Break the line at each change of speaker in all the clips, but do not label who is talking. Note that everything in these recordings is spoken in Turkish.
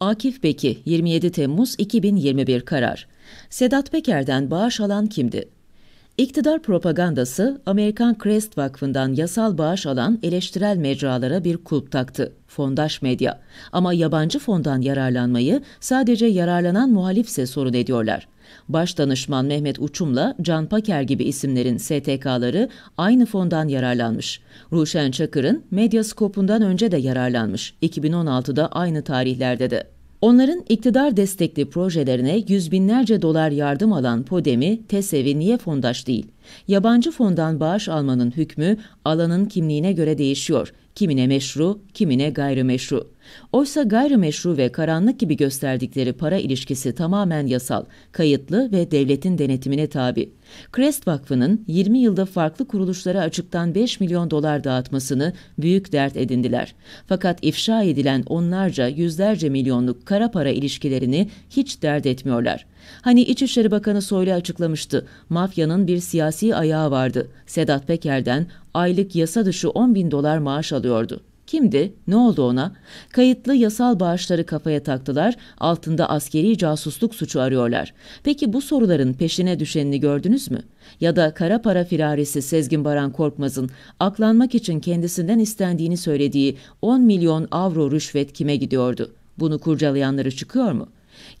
Akif Beki 27 Temmuz 2021 karar. Sedat Peker'den bağış alan kimdi? İktidar propagandası Amerikan Crest Vakfı'ndan yasal bağış alan eleştirel mecralara bir kulp taktı. Fondaş medya. Ama yabancı fondan yararlanmayı sadece yararlanan muhalifse sorun ediyorlar. Başdanışman Mehmet Uçum'la Can Paker gibi isimlerin STK'ları aynı fondan yararlanmış. Ruşen Çakır'ın Medyaskop'undan önce de yararlanmış. 2016'da aynı tarihlerde de. Onların iktidar destekli projelerine yüz binlerce dolar yardım alan Podem'i, TESEV'i niye fondaş değil? Yabancı fondan bağış almanın hükmü alanın kimliğine göre değişiyor. Kimine meşru, kimine gayrimeşru. Oysa gayrimeşru ve karanlık gibi gösterdikleri para ilişkisi tamamen yasal, kayıtlı ve devletin denetimine tabi. Crest Vakfı'nın 20 yılda farklı kuruluşlara açıktan 5 milyon dolar dağıtmasını büyük dert edindiler. Fakat ifşa edilen onlarca, yüzlerce milyonluk kara para ilişkilerini hiç dert etmiyorlar. Hani İçişleri Bakanı Soylu açıklamıştı, mafyanın bir siyasi ayağı vardı. Sedat Peker'den aylık yasa dışı 10 bin dolar maaş alıyordu. Kimdi? Ne oldu ona? Kayıtlı yasal bağışları kafaya taktılar, altında askeri casusluk suçu arıyorlar. Peki bu soruların peşine düşenini gördünüz mü? Ya da kara para firarisi Sezgin Baran Korkmaz'ın aklanmak için kendisinden istendiğini söylediği 10 milyon avro rüşvet kime gidiyordu? Bunu kurcalayanları çıkıyor mu?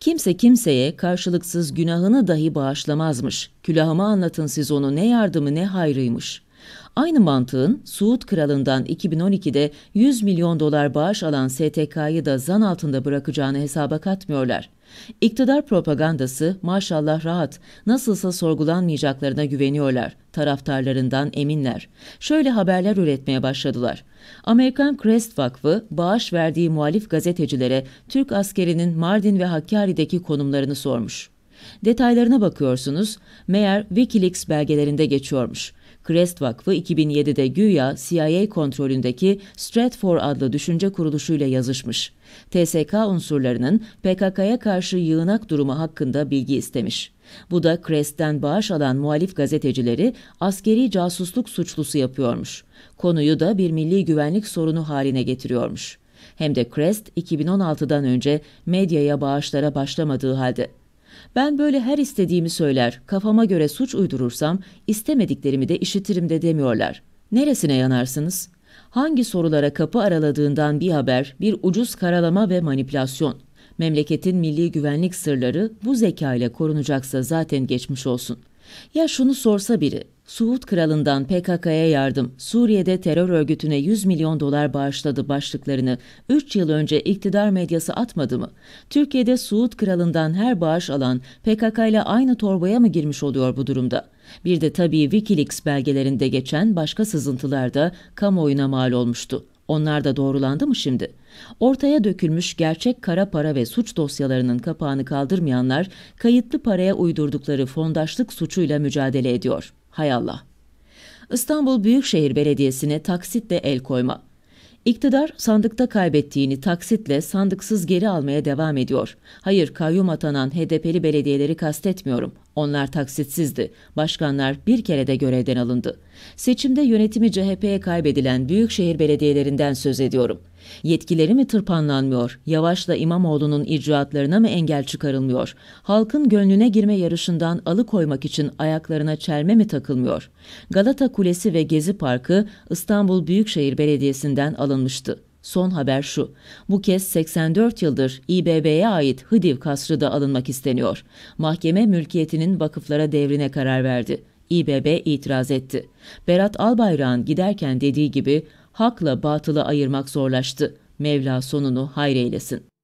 Kimse kimseye karşılıksız günahını dahi bağışlamazmış. Külahımı anlatın siz onu ne yardımı ne hayrıymış.'' Aynı mantığın Suud Kralı'ndan 2012'de 100 milyon dolar bağış alan STK'yı da zan altında bırakacağını hesaba katmıyorlar. İktidar propagandası maşallah rahat, nasılsa sorgulanmayacaklarına güveniyorlar. Taraftarlarından eminler. Şöyle haberler üretmeye başladılar. Amerikan Crest Vakfı bağış verdiği muhalif gazetecilere Türk askerinin Mardin ve Hakkari'deki konumlarını sormuş. Detaylarına bakıyorsunuz, meğer Wikileaks belgelerinde geçiyormuş. Crest Vakfı 2007'de güya CIA kontrolündeki Stratfor adlı düşünce kuruluşuyla yazışmış. TSK unsurlarının PKK'ya karşı yığınak durumu hakkında bilgi istemiş. Bu da Crest'ten bağış alan muhalif gazetecileri askeri casusluk suçlusu yapıyormuş. Konuyu da bir milli güvenlik sorunu haline getiriyormuş. Hem de Crest 2016'dan önce medyaya bağışlara başlamadığı halde ben böyle her istediğimi söyler, kafama göre suç uydurursam istemediklerimi de işitirim de demiyorlar. Neresine yanarsınız? Hangi sorulara kapı araladığından bir haber, bir ucuz karalama ve manipülasyon. Memleketin milli güvenlik sırları bu zeka ile korunacaksa zaten geçmiş olsun.'' Ya şunu sorsa biri, Suud Kralı'ndan PKK'ya yardım, Suriye'de terör örgütüne 100 milyon dolar bağışladı başlıklarını 3 yıl önce iktidar medyası atmadı mı? Türkiye'de Suud Kralı'ndan her bağış alan PKK ile aynı torbaya mı girmiş oluyor bu durumda? Bir de tabii Wikileaks belgelerinde geçen başka sızıntılar da kamuoyuna mal olmuştu. Onlar da doğrulandı mı şimdi? Ortaya dökülmüş gerçek kara para ve suç dosyalarının kapağını kaldırmayanlar kayıtlı paraya uydurdukları fondaşlık suçuyla mücadele ediyor. Hay Allah. İstanbul Büyükşehir Belediyesi'ne taksitle el koyma. İktidar sandıkta kaybettiğini taksitle sandıksız geri almaya devam ediyor. Hayır kayyum atanan HDP'li belediyeleri kastetmiyorum onlar taksitsizdi. Başkanlar bir kere de görevden alındı. Seçimde yönetimi CHP'ye kaybedilen büyükşehir belediyelerinden söz ediyorum. Yetkileri mi tırpanlanmıyor? Yavaş'la İmamoğlu'nun icraatlarına mı engel çıkarılmıyor? Halkın gönlüne girme yarışından alıkoymak için ayaklarına çelme mi takılmıyor? Galata Kulesi ve Gezi Parkı İstanbul Büyükşehir Belediyesi'nden alınmıştı. Son haber şu. Bu kez 84 yıldır İBB'ye ait Hıdiv Kasrı da alınmak isteniyor. Mahkeme mülkiyetinin vakıflara devrine karar verdi. İBB itiraz etti. Berat Albayrak'ın giderken dediği gibi hakla batılı ayırmak zorlaştı. Mevla sonunu hayreylesin.